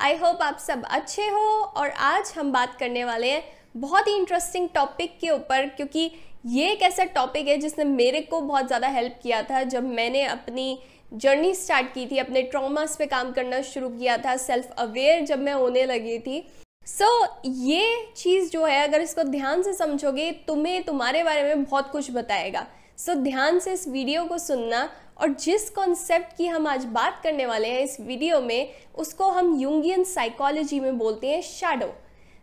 I hope आप सब अच्छे हो और आज हम बात करने वाले हैं बहुत ही इंटरेस्टिंग टॉपिक के ऊपर क्योंकि ये एक ऐसा टॉपिक है जिसने मेरे को बहुत ज़्यादा हेल्प किया था जब मैंने अपनी जर्नी स्टार्ट की थी अपने ट्रॉमास पे काम करना शुरू किया था सेल्फ अवेयर जब मैं होने लगी थी सो so, ये चीज़ जो है अगर इसको ध्यान से समझोगे तुम्हें तुम्हारे बारे में बहुत कुछ बताएगा सो so, ध्यान से इस वीडियो को सुनना और जिस कॉन्सेप्ट की हम आज बात करने वाले हैं इस वीडियो में उसको हम यूंगियन साइकोलॉजी में बोलते हैं शैडो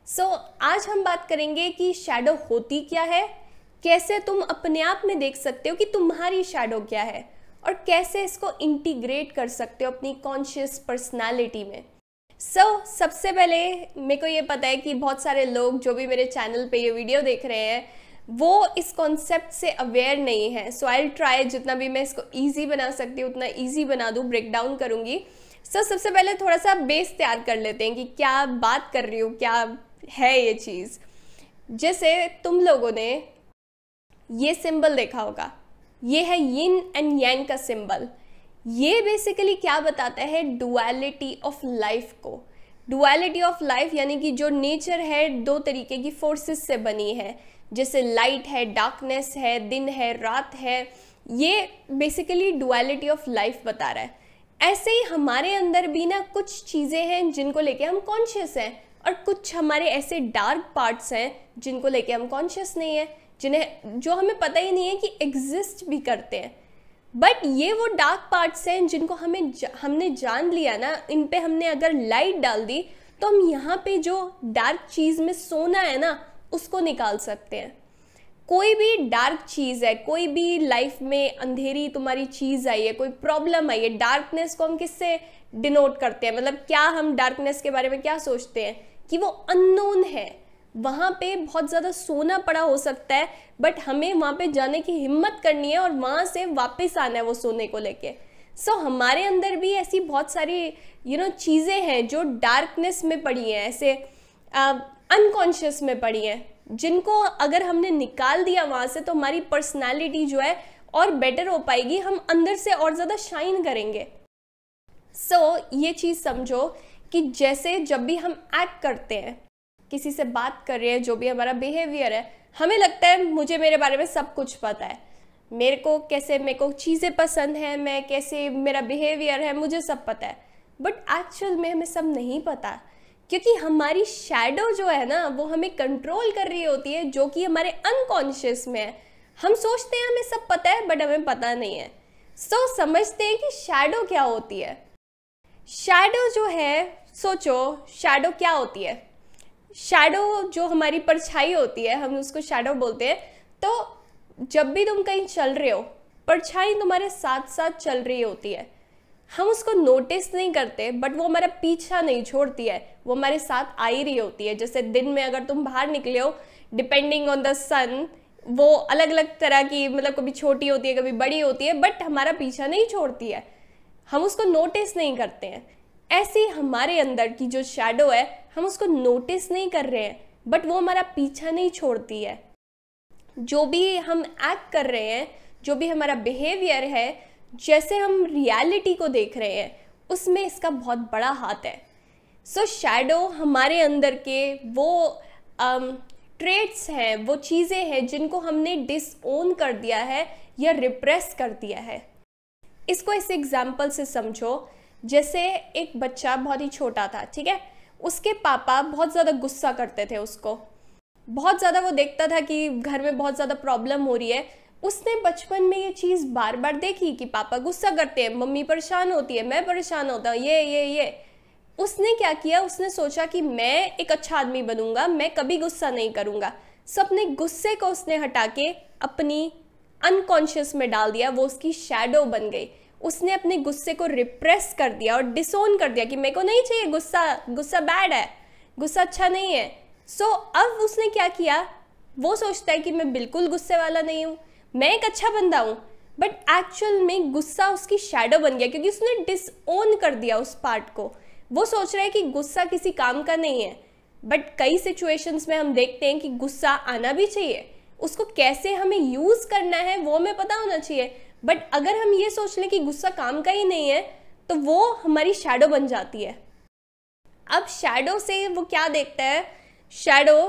सो so, आज हम बात करेंगे कि शैडो होती क्या है कैसे तुम अपने आप में देख सकते हो कि तुम्हारी शैडो क्या है और कैसे इसको इंटीग्रेट कर सकते हो अपनी कॉन्शियस पर्सनैलिटी में सो so, सबसे पहले मेरे को ये पता है कि बहुत सारे लोग जो भी मेरे चैनल पे ये वीडियो देख रहे हैं वो इस कॉन्सेप्ट से अवेयर नहीं है सो आई ट्राई जितना भी मैं इसको ईजी बना सकती हूँ उतना ईजी बना दूँ ब्रेक डाउन करूँगी सो so, सबसे पहले थोड़ा सा बेस तैयार कर लेते हैं कि क्या बात कर रही हूँ क्या है ये चीज़ जैसे तुम लोगों ने ये सिंबल देखा होगा ये है यिन एंड यंग का सिंबल ये बेसिकली क्या बताता है डुअलिटी ऑफ लाइफ को डुअलिटी ऑफ लाइफ यानी कि जो नेचर है दो तरीके की फोर्सेस से बनी है जैसे लाइट है डार्कनेस है दिन है रात है ये बेसिकली डुअलिटी ऑफ लाइफ बता रहा है ऐसे ही हमारे अंदर भी ना कुछ चीज़ें हैं जिनको लेके हम कॉन्शियस हैं और कुछ हमारे ऐसे डार्क पार्ट्स हैं जिनको लेके हम कॉन्शियस नहीं हैं जिन्हें जो हमें पता ही नहीं है कि एग्जिस्ट भी करते हैं बट ये वो डार्क पार्ट्स हैं जिनको हमें जा, हमने जान लिया ना इन पे हमने अगर लाइट डाल दी तो हम यहाँ पे जो डार्क चीज़ में सोना है ना उसको निकाल सकते हैं कोई भी डार्क चीज़ है कोई भी लाइफ में अंधेरी तुम्हारी चीज़ आई है कोई प्रॉब्लम आई है डार्कनेस को हम किससे डिनोट करते हैं मतलब क्या हम डार्कनेस के बारे में क्या सोचते हैं कि वो अननोन है वहाँ पे बहुत ज़्यादा सोना पड़ा हो सकता है बट हमें वहाँ पे जाने की हिम्मत करनी है और वहाँ से वापस आना है वो सोने को लेके सो so, हमारे अंदर भी ऐसी बहुत सारी यू नो चीज़ें हैं जो डार्कनेस में पड़ी हैं ऐसे अनकॉन्शियस में पड़ी हैं जिनको अगर हमने निकाल दिया वहाँ से तो हमारी पर्सनैलिटी जो है और बेटर हो पाएगी हम अंदर से और ज़्यादा शाइन करेंगे सो so, ये चीज़ समझो कि जैसे जब भी हम एक्ट करते हैं किसी से बात कर रहे हैं जो भी हमारा बिहेवियर है हमें लगता है मुझे मेरे बारे में सब कुछ पता है मेरे को कैसे मेरे को चीज़ें पसंद हैं मैं कैसे मेरा बिहेवियर है मुझे सब पता है बट एक्चुअल में हमें सब नहीं पता क्योंकि हमारी शेडो जो है ना वो हमें कंट्रोल कर रही होती है जो कि हमारे अनकॉन्शियस में है हम सोचते हैं हमें सब पता है बट हमें पता नहीं है सो so, समझते हैं कि शेडो क्या होती है शेडो जो है सोचो शेडो क्या होती है शेडो जो हमारी परछाई होती है हम उसको शेडो बोलते हैं तो जब भी तुम कहीं चल रहे हो परछाई तुम्हारे साथ साथ चल रही होती है हम उसको नोटिस नहीं करते बट वो हमारा पीछा नहीं छोड़ती है वो हमारे साथ आई रही होती है जैसे दिन में अगर तुम बाहर निकले हो डिपेंडिंग ऑन द सन वो अलग अलग तरह की मतलब कभी छोटी होती है कभी बड़ी होती है बट हमारा पीछा नहीं छोड़ती है हम उसको नोटिस नहीं करते हैं ऐसे हमारे अंदर की जो शेडो है हम उसको नोटिस नहीं कर रहे हैं बट वो हमारा पीछा नहीं छोड़ती है जो भी हम एक्ट कर रहे हैं जो भी हमारा बिहेवियर है जैसे हम रियलिटी को देख रहे हैं उसमें इसका बहुत बड़ा हाथ है सो so, शैडो हमारे अंदर के वो ट्रेट्स um, हैं वो चीज़ें हैं जिनको हमने डिसओन कर दिया है या रिप्रेस कर दिया है इसको इस एग्ज़ाम्पल से समझो जैसे एक बच्चा बहुत ही छोटा था ठीक है उसके पापा बहुत ज़्यादा गुस्सा करते थे उसको बहुत ज़्यादा वो देखता था कि घर में बहुत ज़्यादा प्रॉब्लम हो रही है उसने बचपन में ये चीज़ बार बार देखी कि पापा गुस्सा करते हैं मम्मी परेशान होती है मैं परेशान होता हूँ ये ये ये उसने क्या किया उसने सोचा कि मैं एक अच्छा आदमी बनूंगा मैं कभी गुस्सा नहीं करूंगा सो अपने गुस्से को उसने हटा के अपनी अनकॉन्शियस में डाल दिया वो उसकी शेडो बन गई उसने अपने गुस्से को रिप्रेस कर दिया और डिसोन कर दिया कि मेरे को नहीं चाहिए गुस्सा गुस्सा बैड है गुस्सा अच्छा नहीं है सो so, अब उसने क्या किया वो सोचता है कि मैं बिल्कुल गुस्से वाला नहीं हूँ मैं एक अच्छा बंदा हूँ बट एक्चुअल में गुस्सा उसकी शेडो बन गया क्योंकि उसने डिसओन कर दिया उस पार्ट को वो सोच रहा है कि गुस्सा किसी काम का नहीं है बट कई सिचुएशंस में हम देखते हैं कि गुस्सा आना भी चाहिए उसको कैसे हमें यूज़ करना है वो हमें पता होना चाहिए बट अगर हम ये सोच लें कि गुस्सा काम का ही नहीं है तो वो हमारी शेडो बन जाती है अब शेडो से वो क्या देखता है शेडो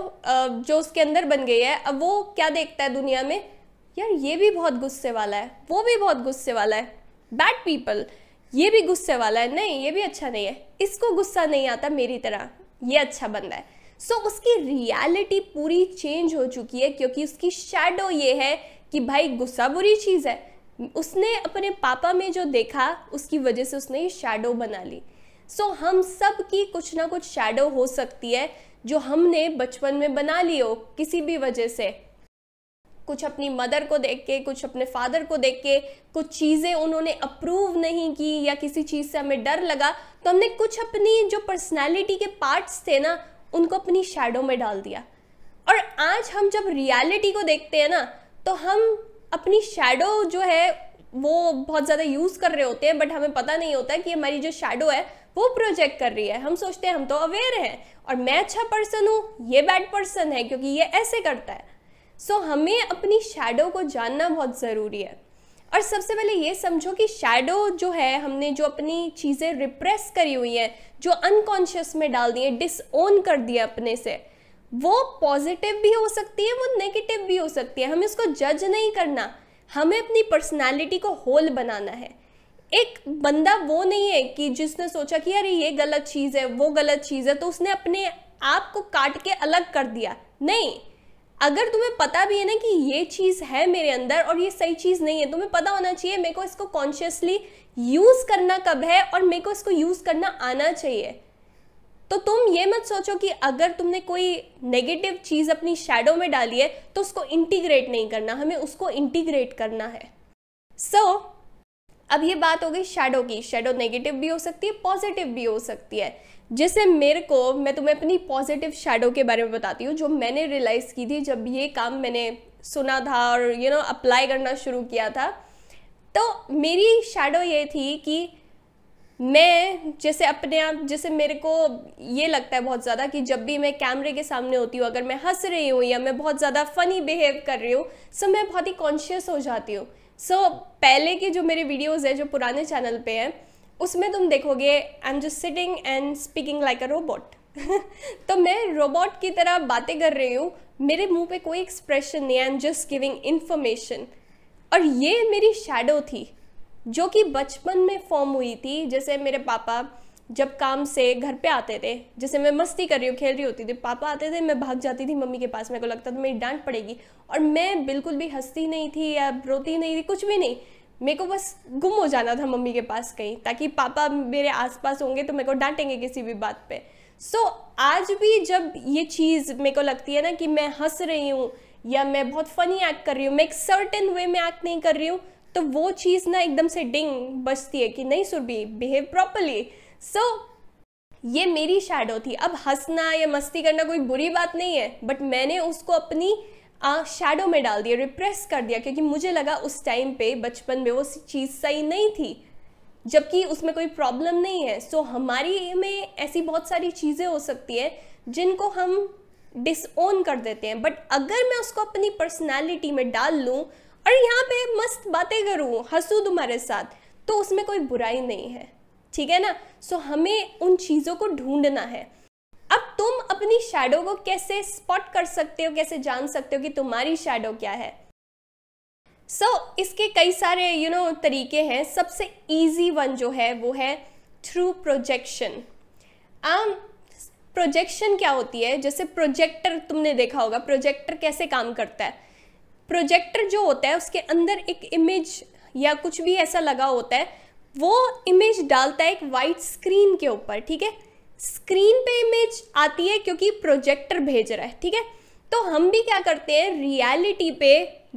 जो उसके अंदर बन गई है अब वो क्या देखता है दुनिया में यार ये भी बहुत गुस्से वाला है वो भी बहुत गुस्से वाला है बैड पीपल ये भी गुस्से वाला है नहीं ये भी अच्छा नहीं है इसको गुस्सा नहीं आता मेरी तरह ये अच्छा बंदा है सो so, उसकी रियलिटी पूरी चेंज हो चुकी है क्योंकि उसकी शेडो ये है कि भाई गुस्सा बुरी चीज़ है उसने अपने पापा में जो देखा उसकी वजह से उसने ये शेडो बना ली सो so, हम सब की कुछ ना कुछ शेडो हो सकती है जो हमने बचपन में बना ली हो किसी भी वजह से कुछ अपनी मदर को देख के कुछ अपने फादर को देख के कुछ चीज़ें उन्होंने अप्रूव नहीं की या किसी चीज़ से हमें डर लगा तो हमने कुछ अपनी जो पर्सनैलिटी के पार्ट्स थे ना उनको अपनी शेडो में डाल दिया और आज हम जब रियलिटी को देखते हैं ना तो हम अपनी शेडो जो है वो बहुत ज़्यादा यूज़ कर रहे होते हैं बट हमें पता नहीं होता कि हमारी जो शेडो है वो प्रोजेक्ट कर रही है हम सोचते हैं हम तो अवेयर हैं और मैं अच्छा पर्सन हूँ ये बैड पर्सन है क्योंकि ये ऐसे करता है सो so, हमें अपनी शेडो को जानना बहुत ज़रूरी है और सबसे पहले ये समझो कि शेडो जो है हमने जो अपनी चीज़ें रिप्रेस करी हुई हैं जो अनकॉन्शियस में डाल दी हैं डिसओन कर दिया अपने से वो पॉजिटिव भी हो सकती है वो नेगेटिव भी हो सकती है हमें उसको जज नहीं करना हमें अपनी पर्सनैलिटी को होल बनाना है एक बंदा वो नहीं है कि जिसने सोचा कि अरे ये गलत चीज़ है वो गलत चीज़ है तो उसने अपने आप को काट के अलग कर दिया नहीं अगर तुम्हें पता भी है ना कि ये चीज़ है मेरे अंदर और ये सही चीज़ नहीं है तुम्हें पता होना चाहिए मेरे को इसको कॉन्शियसली यूज़ करना कब है और मेरे को इसको यूज़ करना आना चाहिए तो तुम ये मत सोचो कि अगर तुमने कोई नेगेटिव चीज़ अपनी शेडो में डाली है तो उसको इंटीग्रेट नहीं करना हमें उसको इंटीग्रेट करना है सो so, अब ये बात हो गई शेडो की शेडो नेगेटिव भी हो सकती है पॉजिटिव भी हो सकती है जैसे मेरे को मैं तुम्हें अपनी पॉजिटिव शेडो के बारे में बताती हूँ जो मैंने रियलाइज़ की थी जब ये काम मैंने सुना था और यू नो अप्लाई करना शुरू किया था तो मेरी शेडो ये थी कि मैं जैसे अपने आप जैसे मेरे को ये लगता है बहुत ज़्यादा कि जब भी मैं कैमरे के सामने होती हूँ अगर मैं हंस रही हूँ या मैं बहुत ज़्यादा फ़नी बिहेव कर रही हूँ सो मैं बहुत ही कॉन्शियस हो जाती हूँ सो so, पहले के जो मेरे वीडियोज़ हैं जो पुराने चैनल पे हैं उसमें तुम देखोगे I am just sitting and speaking like a robot तो मैं रोबोट की तरह बातें कर रही हूँ मेरे मुंह पे कोई एक्सप्रेशन नहीं I am just giving information और ये मेरी शेडो थी जो कि बचपन में फॉर्म हुई थी जैसे मेरे पापा जब काम से घर पे आते थे जैसे मैं मस्ती कर रही हूँ खेल रही होती थी पापा आते थे मैं भाग जाती थी मम्मी के पास मेरे को लगता था मेरी डांट पड़ेगी और मैं बिल्कुल भी हंसती नहीं थी या रोती नहीं थी कुछ भी नहीं मेरे को बस गुम हो जाना था मम्मी के पास कहीं ताकि पापा मेरे आसपास होंगे तो मेरे को डांटेंगे किसी भी बात पे सो so, आज भी जब ये चीज़ मेरे को लगती है ना कि मैं हंस रही हूँ या मैं बहुत फनी एक्ट कर रही हूँ मैं एक सर्टेन वे में एक्ट नहीं कर रही हूँ तो वो चीज़ ना एकदम से डिंग बचती है कि नहीं सुरभि बिहेव प्रॉपरली सो ये मेरी शैडो थी अब हंसना या मस्ती करना कोई बुरी बात नहीं है बट मैंने उसको अपनी शेडो में डाल दिया रिप्रेस कर दिया क्योंकि मुझे लगा उस टाइम पे बचपन में वो चीज़ सही नहीं थी जबकि उसमें कोई प्रॉब्लम नहीं है सो so, हमारी में ऐसी बहुत सारी चीज़ें हो सकती हैं जिनको हम डिसओन कर देते हैं बट अगर मैं उसको अपनी पर्सनैलिटी में डाल लूँ और यहाँ पे मस्त बातें करूँ हंसूँ तुम्हारे साथ तो उसमें कोई बुराई नहीं है ठीक है ना सो so, हमें उन चीज़ों को ढूंढना है अब तुम अपनी शैडो को कैसे स्पॉट कर सकते हो कैसे जान सकते हो कि तुम्हारी शैडो क्या है सो so, इसके कई सारे यू you नो know, तरीके हैं सबसे इजी वन जो है वो है थ्रू प्रोजेक्शन आम प्रोजेक्शन क्या होती है जैसे प्रोजेक्टर तुमने देखा होगा प्रोजेक्टर कैसे काम करता है प्रोजेक्टर जो होता है उसके अंदर एक इमेज या कुछ भी ऐसा लगा होता है वो इमेज डालता है एक वाइट स्क्रीन के ऊपर ठीक है स्क्रीन पे इमेज आती है क्योंकि प्रोजेक्टर भेज रहा है ठीक है तो हम भी क्या करते हैं रियलिटी पे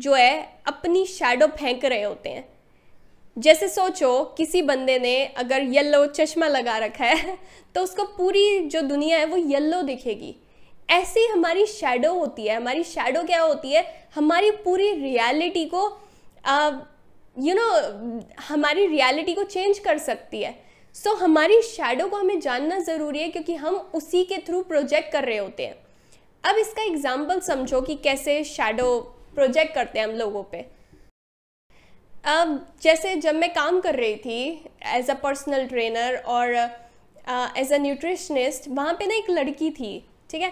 जो है अपनी शेडो फेंक रहे होते हैं जैसे सोचो किसी बंदे ने अगर येलो चश्मा लगा रखा है तो उसको पूरी जो दुनिया है वो येलो दिखेगी ऐसी हमारी शेडो होती है हमारी शेडो क्या होती है हमारी पूरी रियलिटी को यू नो you know, हमारी रियलिटी को चेंज कर सकती है सो so, हमारी शेडो को हमें जानना ज़रूरी है क्योंकि हम उसी के थ्रू प्रोजेक्ट कर रहे होते हैं अब इसका एग्जाम्पल समझो कि कैसे शेडो प्रोजेक्ट करते हैं हम लोगों पे अब जैसे जब मैं काम कर रही थी एज अ पर्सनल ट्रेनर और एज अ न्यूट्रिशनिस्ट वहाँ पे ना एक लड़की थी ठीक है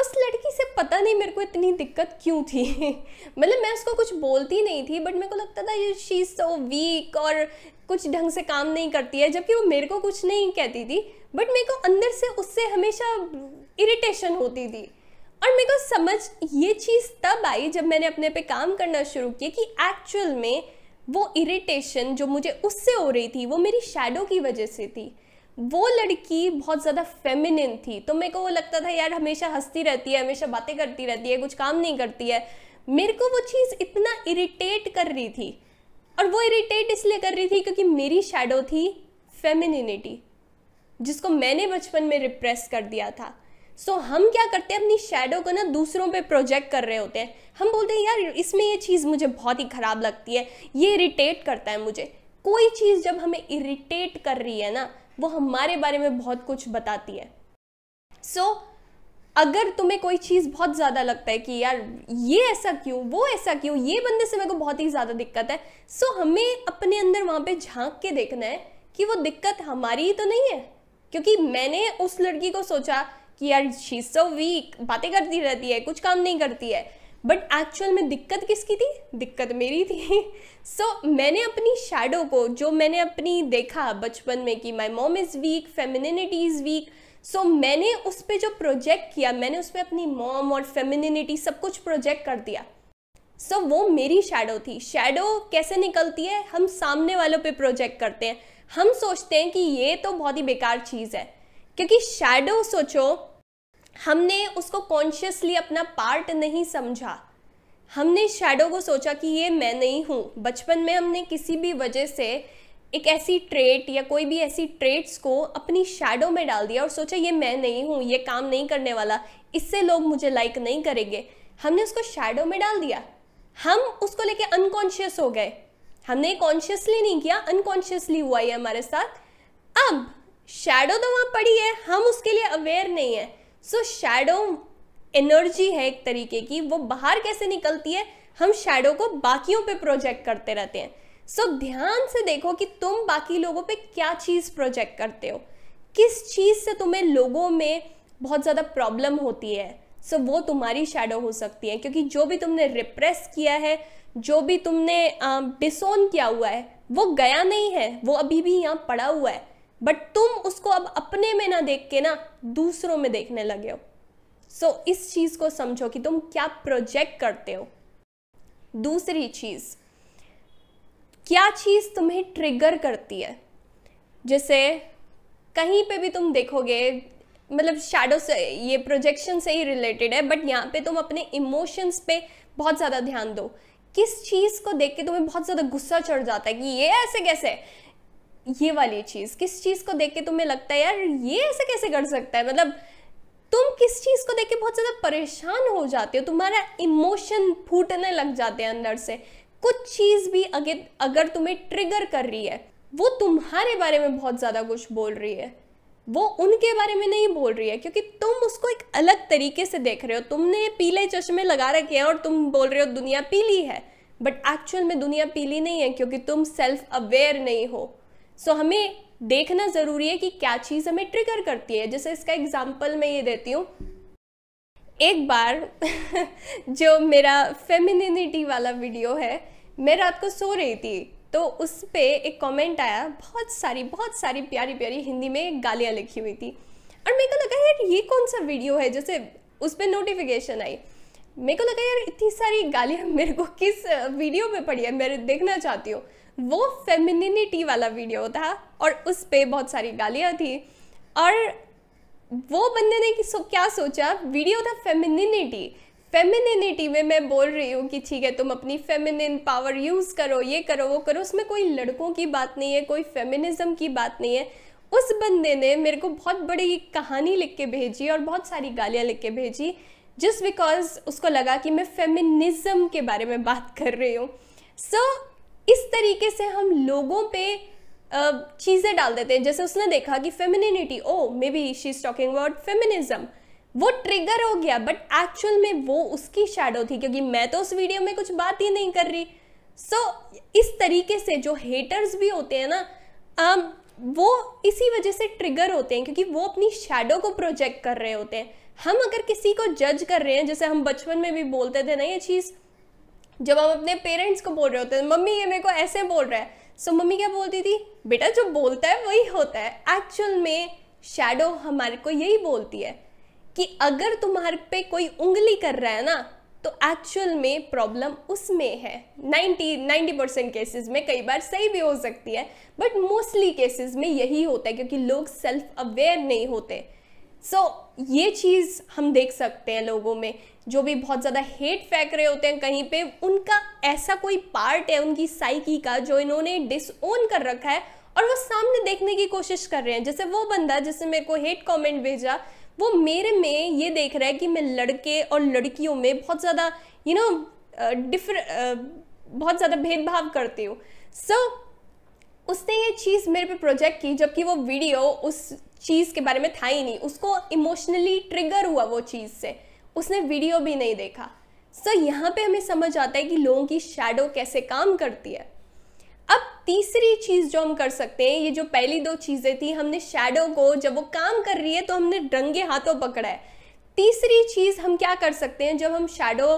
उस लड़की से पता नहीं मेरे को इतनी दिक्कत क्यों थी मतलब मैं उसको कुछ बोलती नहीं थी बट मेरे को लगता था शी इज़ सो वीक और कुछ ढंग से काम नहीं करती है जबकि वो मेरे को कुछ नहीं कहती थी बट मेरे को अंदर से उससे हमेशा इरिटेशन होती थी और मेरे को समझ ये चीज़ तब आई जब मैंने अपने पे काम करना शुरू किया कि एक्चुअल में वो इरिटेशन जो मुझे उससे हो रही थी वो मेरी शेडो की वजह से थी वो लड़की बहुत ज़्यादा फेमिनिन थी तो मेरे को वो लगता था यार हमेशा हंसती रहती है हमेशा बातें करती रहती है कुछ काम नहीं करती है मेरे को वो चीज़ इतना इरिटेट कर रही थी और वो इरिटेट इसलिए कर रही थी क्योंकि मेरी शेडो थी फेमिनिटी जिसको मैंने बचपन में रिप्रेस कर दिया था सो so, हम क्या करते हैं अपनी शेडो को ना दूसरों पे प्रोजेक्ट कर रहे होते हैं हम बोलते हैं यार इसमें ये चीज़ मुझे बहुत ही ख़राब लगती है ये इरिटेट करता है मुझे कोई चीज़ जब हमें इरिटेट कर रही है ना वो हमारे बारे में बहुत कुछ बताती है सो so, अगर तुम्हें कोई चीज़ बहुत ज़्यादा लगता है कि यार ये ऐसा क्यों वो ऐसा क्यों ये बंदे से मेरे को बहुत ही ज़्यादा दिक्कत है सो हमें अपने अंदर वहाँ पे झांक के देखना है कि वो दिक्कत हमारी ही तो नहीं है क्योंकि मैंने उस लड़की को सोचा कि यार शी सो वीक बातें करती रहती है कुछ काम नहीं करती है बट एक्चुअल में दिक्कत किसकी थी दिक्कत मेरी थी सो so, मैंने अपनी शेडो को जो मैंने अपनी देखा बचपन में कि my mom is weak femininity is weak so so, मैंने उस पर जो प्रोजेक्ट किया मैंने उस पर अपनी मॉम और फेमिनिटी सब कुछ प्रोजेक्ट कर दिया सो so, वो मेरी शेडो थी शेडो कैसे निकलती है हम सामने वालों पे प्रोजेक्ट करते हैं हम सोचते हैं कि ये तो बहुत ही बेकार चीज़ है क्योंकि शेडो सोचो हमने उसको कॉन्शियसली अपना पार्ट नहीं समझा हमने शेडो को सोचा कि ये मैं नहीं हूँ बचपन में हमने किसी भी वजह से एक ऐसी ट्रेट या कोई भी ऐसी ट्रेट्स को अपनी शेडो में डाल दिया और सोचा ये मैं नहीं हूँ ये काम नहीं करने वाला इससे लोग मुझे लाइक नहीं करेंगे हमने उसको शेडो में डाल दिया हम उसको लेके अनकॉन्शियस हो गए हमने कॉन्शियसली नहीं किया अनकॉन्शियसली हुआ ये हमारे साथ अब शेडो तो वहाँ पड़ी है हम उसके लिए अवेयर नहीं है सो शेडो एनर्जी है एक तरीके की वो बाहर कैसे निकलती है हम शेडो को बाकियों पे प्रोजेक्ट करते रहते हैं सो so, ध्यान से देखो कि तुम बाकी लोगों पे क्या चीज़ प्रोजेक्ट करते हो किस चीज़ से तुम्हें लोगों में बहुत ज़्यादा प्रॉब्लम होती है सो so, वो तुम्हारी शेडो हो सकती है क्योंकि जो भी तुमने रिप्रेस किया है जो भी तुमने डिसोन किया हुआ है वो गया नहीं है वो अभी भी यहाँ पड़ा हुआ है बट तुम उसको अब अपने में ना देख के ना दूसरों में देखने लगे हो सो so, इस चीज़ को समझो कि तुम क्या प्रोजेक्ट करते हो दूसरी चीज़ क्या चीज़ तुम्हें ट्रिगर करती है जैसे कहीं पे भी तुम देखोगे मतलब शेडो से ये प्रोजेक्शन से ही रिलेटेड है बट यहाँ पे तुम अपने इमोशंस पे बहुत ज़्यादा ध्यान दो किस चीज़ को देख के तुम्हें बहुत ज़्यादा गुस्सा चढ़ जाता है कि ये ऐसे कैसे ये वाली चीज़ किस चीज़ को देख के तुम्हें लगता है यार ये ऐसे कैसे कर सकता है मतलब तुम किस चीज़ को देख के बहुत ज़्यादा परेशान हो जाते हो तुम्हारा इमोशन फूटने लग जाते हैं अंदर से कुछ चीज़ भी अगर अगर तुम्हें ट्रिगर कर रही है वो तुम्हारे बारे में बहुत ज़्यादा कुछ बोल रही है वो उनके बारे में नहीं बोल रही है क्योंकि तुम उसको एक अलग तरीके से देख रहे हो तुमने पीले चश्मे लगा रखे हैं और तुम बोल रहे हो दुनिया पीली है बट एक्चुअल में दुनिया पीली नहीं है क्योंकि तुम सेल्फ अवेयर नहीं हो सो so, हमें देखना ज़रूरी है कि क्या चीज़ हमें ट्रिगर करती है जैसे इसका एग्जाम्पल मैं ये देती हूँ एक बार जो मेरा फेमिनिटी वाला वीडियो है मैं रात को सो रही थी तो उस पर एक कमेंट आया बहुत सारी बहुत सारी प्यारी प्यारी हिंदी में गालियाँ लिखी हुई थी और मेरे को लगा यार ये कौन सा वीडियो है जैसे उस पर नोटिफिकेशन आई मेरे को लगा यार इतनी सारी गालियाँ मेरे को किस वीडियो में पड़ी है मैं देखना चाहती हूँ वो फेमिनिटी वाला वीडियो था और उस पर बहुत सारी गालियाँ थी और वो बंदे ने सो, क्या सोचा वीडियो था फेमिनिटी फेमिनिटी में मैं बोल रही हूँ कि ठीक है तुम अपनी फेमिनिन पावर यूज़ करो ये करो वो करो उसमें कोई लड़कों की बात नहीं है कोई फेमिनिज्म की बात नहीं है उस बंदे ने मेरे को बहुत बड़ी कहानी लिख के भेजी और बहुत सारी गालियाँ लिख के भेजी जस्ट बिकॉज उसको लगा कि मैं फेमिनिज्म के बारे में बात कर रही हूँ सो so, इस तरीके से हम लोगों पे चीज़ें डाल देते हैं जैसे उसने देखा कि femininity oh maybe she is talking about feminism वो ट्रिगर हो गया बट एक्चुअल में वो उसकी शेडो थी क्योंकि मैं तो उस वीडियो में कुछ बात ही नहीं कर रही सो so, इस तरीके से जो हेटर्स भी होते हैं ना um, वो इसी वजह से ट्रिगर होते हैं क्योंकि वो अपनी शेडो को प्रोजेक्ट कर रहे होते हैं हम अगर किसी को जज कर रहे हैं जैसे हम बचपन में भी बोलते थे ना ये चीज़ जब हम अपने पेरेंट्स को बोल रहे होते हैं मम्मी ये मेरे को ऐसे बोल रहा है सो मम्मी क्या बोलती थी बेटा जो बोलता है वही होता है एक्चुअल में शेडो हमारे को यही बोलती है कि अगर तुम्हारे पे कोई उंगली कर रहा है ना तो एक्चुअल में प्रॉब्लम उसमें है 90 90 परसेंट केसेज में कई बार सही भी हो सकती है बट मोस्टली केसेस में यही होता है क्योंकि लोग सेल्फ अवेयर नहीं होते सो so, ये चीज़ हम देख सकते हैं लोगों में जो भी बहुत ज़्यादा हेट फेंक रहे होते हैं कहीं पे उनका ऐसा कोई पार्ट है उनकी साइकी का जो इन्होंने डिसओन कर रखा है और वो सामने देखने की कोशिश कर रहे हैं जैसे वो बंदा जिसने मेरे को हेट कमेंट भेजा वो मेरे में ये देख रहा है कि मैं लड़के और लड़कियों में बहुत ज़्यादा यू नो डिफर बहुत ज़्यादा भेदभाव करती हूँ सो so, उसने ये चीज़ मेरे पे प्रोजेक्ट की जबकि वो वीडियो उस चीज़ के बारे में था ही नहीं उसको इमोशनली ट्रिगर हुआ वो चीज़ से उसने वीडियो भी नहीं देखा सो so, यहाँ पे हमें समझ आता है कि लोगों की शेडो कैसे काम करती है अब तीसरी चीज़ जो हम कर सकते हैं ये जो पहली दो चीज़ें थी हमने शेडो को जब वो काम कर रही है तो हमने रंगे हाथों पकड़ा है तीसरी चीज़ हम क्या कर सकते हैं जब हम शेडो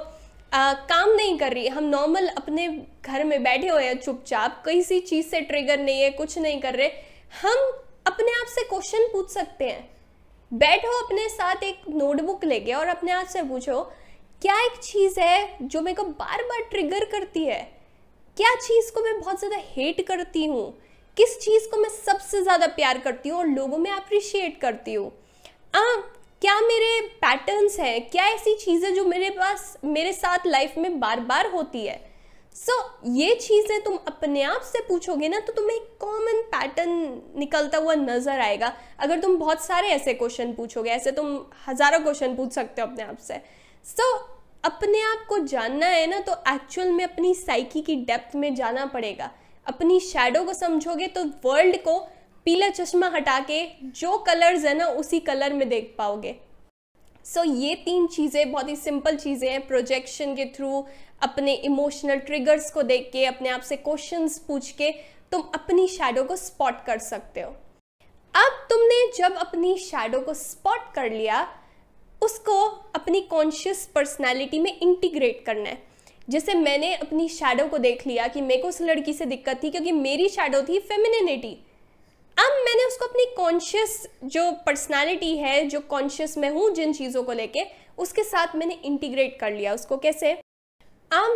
आ, काम नहीं कर रही हम नॉर्मल अपने घर में बैठे हुए हैं चुपचाप किसी चीज़ से ट्रिगर नहीं है कुछ नहीं कर रहे हम अपने आप से क्वेश्चन पूछ सकते हैं बैठो अपने साथ एक नोटबुक लेके और अपने आप से पूछो क्या एक चीज़ है जो मेरे को बार बार ट्रिगर करती है क्या चीज़ को मैं बहुत ज़्यादा हेट करती हूँ किस चीज़ को मैं सबसे ज़्यादा प्यार करती हूँ और लोगों में अप्रिशिएट करती हूँ हाँ क्या मेरे पैटर्न्स हैं क्या ऐसी चीज़ें जो मेरे पास मेरे साथ लाइफ में बार बार होती है सो so, ये चीज़ें तुम अपने आप से पूछोगे ना तो तुम्हें एक कॉमन पैटर्न निकलता हुआ नज़र आएगा अगर तुम बहुत सारे ऐसे क्वेश्चन पूछोगे ऐसे तुम हज़ारों क्वेश्चन पूछ सकते हो अपने आप से सो so, अपने आप को जानना है ना तो एक्चुअल में अपनी साइकी की डेप्थ में जाना पड़ेगा अपनी शेडो को समझोगे तो वर्ल्ड को पीला चश्मा हटा के जो कलर्स है ना उसी कलर में देख पाओगे सो so, ये तीन चीज़ें बहुत ही सिंपल चीज़ें हैं प्रोजेक्शन के थ्रू अपने इमोशनल ट्रिगर्स को देख के अपने आप से क्वेश्चंस पूछ के तुम अपनी शैडो को स्पॉट कर सकते हो अब तुमने जब अपनी शैडो को स्पॉट कर लिया उसको अपनी कॉन्शियस पर्सनैलिटी में इंटीग्रेट करना है जैसे मैंने अपनी शैडो को देख लिया कि मेरे को उस लड़की से दिक्कत थी क्योंकि मेरी शैडो थी फेमिनिटी अब मैंने उसको अपनी कॉन्शियस जो पर्सनैलिटी है जो कॉन्शियस मैं हूँ जिन चीज़ों को लेके उसके साथ मैंने इंटीग्रेट कर लिया उसको कैसे आम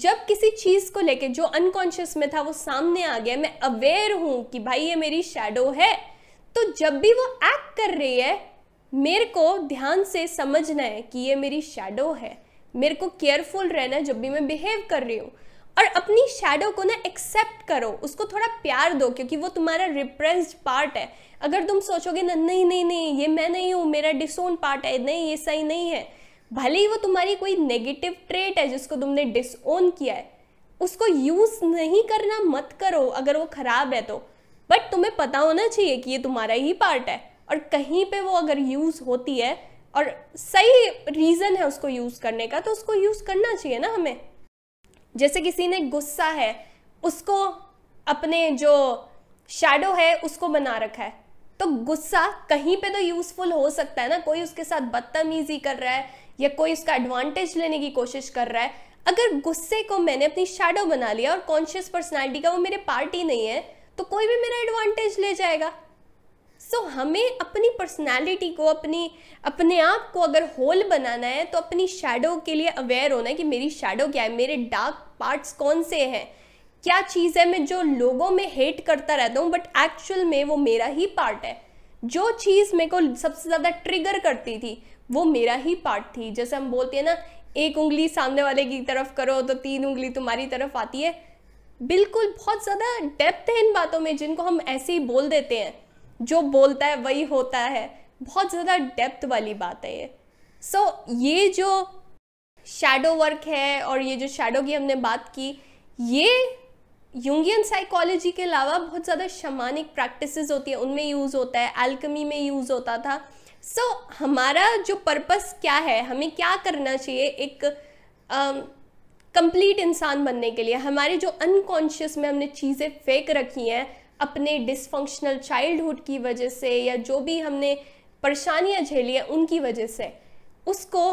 जब किसी चीज़ को लेके जो अनकॉन्शियस में था वो सामने आ गया मैं अवेयर हूँ कि भाई ये मेरी शेडो है तो जब भी वो एक्ट कर रही है मेरे को ध्यान से समझना है कि ये मेरी शेडो है मेरे को केयरफुल रहना है जब भी मैं बिहेव कर रही हूँ और अपनी शेडो को ना एक्सेप्ट करो उसको थोड़ा प्यार दो क्योंकि वो तुम्हारा रिप्रेस्ड पार्ट है अगर तुम सोचोगे ना नहीं नहीं नहीं ये मैं नहीं हूँ मेरा डिसोन पार्ट है नहीं ये सही नहीं है भले ही वो तुम्हारी कोई नेगेटिव ट्रेट है जिसको तुमने डिसओन किया है उसको यूज नहीं करना मत करो अगर वो खराब है तो बट तुम्हें पता होना चाहिए कि ये तुम्हारा ही पार्ट है और कहीं पे वो अगर यूज होती है और सही रीज़न है उसको यूज़ करने का तो उसको यूज़ करना चाहिए ना हमें जैसे किसी ने गुस्सा है उसको अपने जो शेडो है उसको बना रखा है तो गुस्सा कहीं पे तो यूज़फुल हो सकता है ना कोई उसके साथ बदतमीजी कर रहा है या कोई उसका एडवांटेज लेने की कोशिश कर रहा है अगर गुस्से को मैंने अपनी शेडो बना लिया और कॉन्शियस पर्सनैलिटी का वो मेरे पार्ट ही नहीं है तो कोई भी मेरा एडवांटेज ले जाएगा सो so, हमें अपनी पर्सनैलिटी को अपनी अपने आप को अगर होल बनाना है तो अपनी शेडो के लिए अवेयर होना है कि मेरी शेडो क्या है मेरे डार्क पार्ट्स कौन से हैं क्या चीज़ है मैं जो लोगों में हेट करता रहता हूँ बट एक्चुअल में वो मेरा ही पार्ट है जो चीज़ मेरे को सबसे ज़्यादा ट्रिगर करती थी वो मेरा ही पार्ट थी जैसे हम बोलते हैं ना एक उंगली सामने वाले की तरफ करो तो तीन उंगली तुम्हारी तरफ आती है बिल्कुल बहुत ज़्यादा डेप्थ है इन बातों में जिनको हम ऐसे ही बोल देते हैं जो बोलता है वही होता है बहुत ज़्यादा डेप्थ वाली बात है ये सो so, ये जो शेडो वर्क है और ये जो शेडो की हमने बात की ये यूंगियन साइकोलॉजी के अलावा बहुत ज़्यादा शमानिक प्रैक्टिसेस होती है उनमें यूज़ होता है एल्कमी में यूज़ होता था सो so, हमारा जो पर्पस क्या है हमें क्या करना चाहिए एक कंप्लीट um, इंसान बनने के लिए हमारे जो अनकॉन्शियस में हमने चीज़ें फेंक रखी हैं अपने डिसफंक्शनल चाइल्डहुड की वजह से या जो भी हमने परेशानियां झेली हैं उनकी वजह से उसको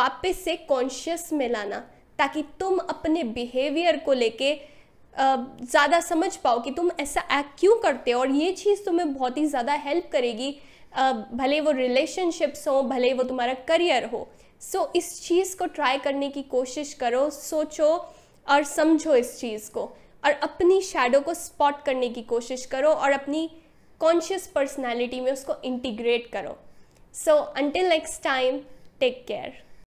वापस से कॉन्शियस में लाना ताकि तुम अपने बिहेवियर को लेके ज़्यादा समझ पाओ कि तुम ऐसा एक्ट क्यों करते हो और ये चीज़ तुम्हें बहुत ही ज़्यादा हेल्प करेगी भले वो रिलेशनशिप्स हो भले वो तुम्हारा करियर हो सो so, इस चीज़ को ट्राई करने की कोशिश करो सोचो और समझो इस चीज़ को और अपनी शेडो को स्पॉट करने की कोशिश करो और अपनी कॉन्शियस पर्सनैलिटी में उसको इंटीग्रेट करो so until next time take care